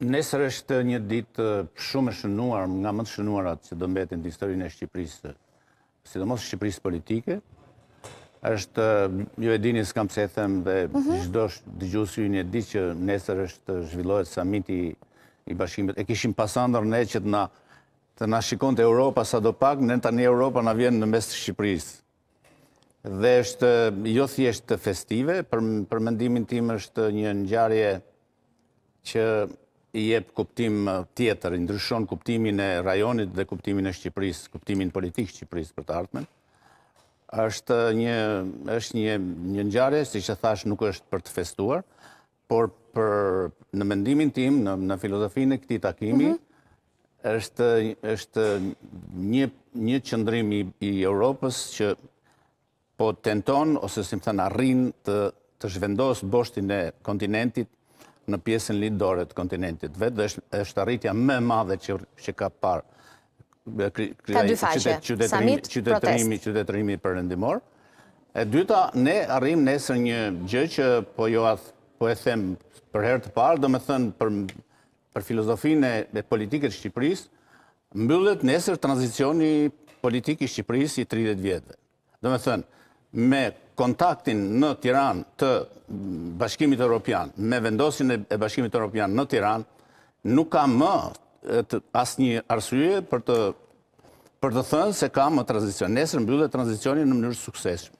Nesër është një ditë shumë shënuar, nga më të shënuarat që do të historinë e Shqipërisë, sidomos Shqipërisë politike, është, ju e dini s'kam pse e them dhe gjithdo mhm. uh -huh. dëgjusë ju një ditë që nesër është zhvillohet samiti i bashkimit. E kishim pasandër ne që të na, të na shikon të Europa sa do pak, në tani Europa na vjen në mes të Shqipërisë. Dhe është jo thjesht festive, për, për mendimin tim është një ngjarje që një i e kuptim tjetër, i ndryshon kuptimin e rajonit dhe kuptimin e Shqipëris, kuptimin politik Shqipëris për të artmen, është një një njëgjare, si që thash nuk është për të festuar, por për në mendimin tim, në filozofinë e këti takimi, mhm. është një qëndrim i Europës që po tenton, ose si më thënë arrin të të zhvendos boshtin e kontinentit në pjesën lidore të kontinentit vetë dhe është arritja me madhe që ka parë ka dy faqe, samit, protest qytetërimi për rendimor e dyta, ne arrim nesër një gjë që po jo atë po e them për herë të parë do me thënë për filozofinë e politikët Shqipëris mbyllet nesër transicioni politikë i Shqipëris i 30 vjetëve Do me thënë me kontaktin në Tiran të bashkimit e Europian, me vendosin e bashkimit e Europian në Tiran, nuk ka më asë një arsuje për të thënë se ka më tranzicion. Nesër më bjude tranzicionin në mënyrë sukseshme.